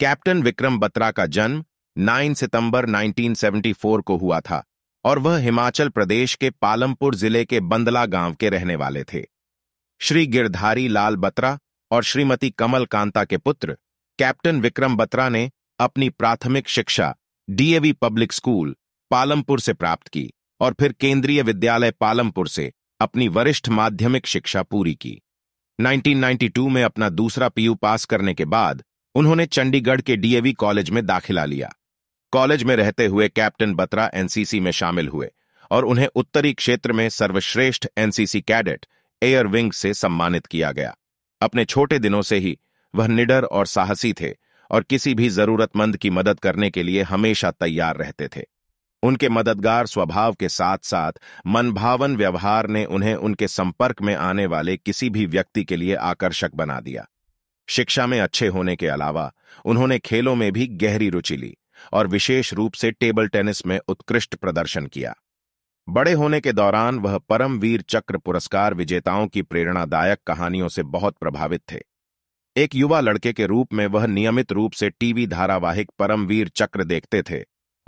captain Vikram Batra का जन्म 9 सितंबर 1974 को हुआ था और वह हिमाचल प्रदेश के पालमपुर जिले के बंदला गांव के रहने वाले थे श्री गिरधारी लाल बत्रा और श्रीमती कमल कांता के पुत्र कैप्टन विक्रम बत्रा ने अपनी प्राथमिक शिक्षा डीएवी पब्लिक स्कूल पालमपुर से प्राप्त की और फिर केंद्रीय विद्यालय पालमपुर से अपनी वरिष्ठ माध्यमिक शिक्षा पूरी की 1992 में अपना दूसरा पीयू पास करने के बाद उन्होंने चंडीगढ़ के डीएवी कॉलेज में दाखिला लिया कॉलेज में रहते हुए कैप्टन बत्रा एनसीसी में शामिल हुए और उन्हें उत्तरी क्षेत्र में सर्वश्रेष्ठ एनसीसी कैडेट एयर विंग से सम्मानित किया गया अपने छोटे दिनों से ही वह निडर और साहसी थे और किसी भी जरूरतमंद की मदद करने के लिए हमेशा तैयार रहते थे उनके मददगार स्वभाव के साथ साथ मनभावन व्यवहार ने उन्हें उनके संपर्क में आने वाले किसी भी व्यक्ति के लिए आकर्षक बना दिया शिक्षा में अच्छे होने के अलावा उन्होंने खेलों में भी गहरी रुचि ली और विशेष रूप से टेबल टेनिस में उत्कृष्ट प्रदर्शन किया बड़े होने के दौरान वह परमवीर चक्र पुरस्कार विजेताओं की प्रेरणादायक कहानियों से बहुत प्रभावित थे एक युवा लड़के के रूप में वह नियमित रूप से टीवी धारावाहिक परमवीर चक्र देखते थे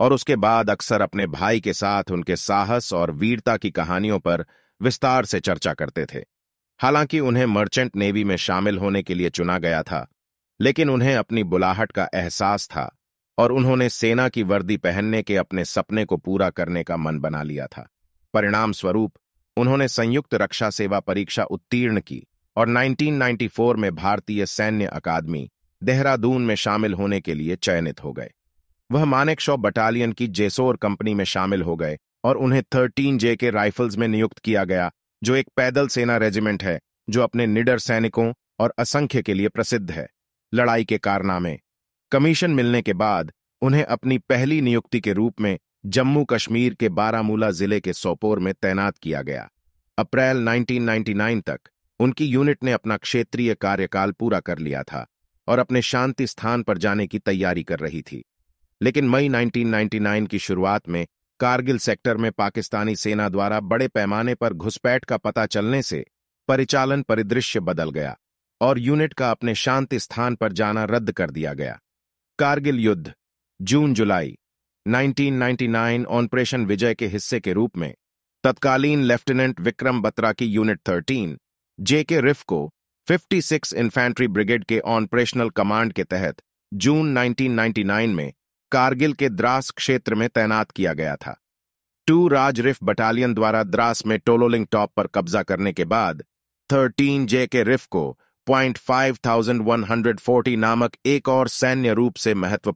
और उसके बाद अक्सर अपने भाई के साथ उनके साहस और वीरता की कहानियों पर विस्तार से चर्चा करते थे हालांकि उन्हें मर्चेंट नेवी में शामिल होने के लिए चुना गया था लेकिन उन्हें अपनी बुलाहट का एहसास था और उन्होंने सेना की वर्दी पहनने के अपने सपने को पूरा करने का मन बना लिया था परिणाम स्वरूप उन्होंने संयुक्त रक्षा सेवा परीक्षा उत्तीर्ण की और 1994 में भारतीय सैन्य अकादमी देहरादून में शामिल होने के लिए चयनित हो गए वह मानेक शॉ बटालियन की जेसोर कंपनी में शामिल हो गए और उन्हें 13 जे के राइफल्स में नियुक्त किया गया जो एक पैदल सेना रेजिमेंट है जो अपने निडर सैनिकों और असंख्य के लिए प्रसिद्ध है लड़ाई के कारनामे कमीशन मिलने के बाद उन्हें अपनी पहली नियुक्ति के रूप में जम्मू कश्मीर के बारामूला जिले के सोपोर में तैनात किया गया अप्रैल 1999 तक उनकी यूनिट ने अपना क्षेत्रीय कार्यकाल पूरा कर लिया था और अपने शांति स्थान पर जाने की तैयारी कर रही थी लेकिन मई 1999 की शुरुआत में कारगिल सेक्टर में पाकिस्तानी सेना द्वारा बड़े पैमाने पर घुसपैठ का पता चलने से परिचालन परिदृश्य बदल गया और यूनिट का अपने शांति स्थान पर जाना रद्द कर दिया गया कारगिल युद्ध जून जुलाई 1999 ऑपरेशन विजय के हिस्से के रूप में तत्कालीन लेफ्टिनेंट विक्रम बत्रा की यूनिट 13 जेके रिफ को 56 इन्फेंट्री ब्रिगेड के ऑपरेशनल कमांड के तहत जून 1999 में कारगिल के द्रास क्षेत्र में तैनात किया गया था टू राज रिफ बटालियन द्वारा द्रास में टोलोलिंग टॉप पर कब्जा करने के बाद थर्टीन जे के रिफ को point five thousand one hundred forty नामक एक और सैन्य रूप से महत्व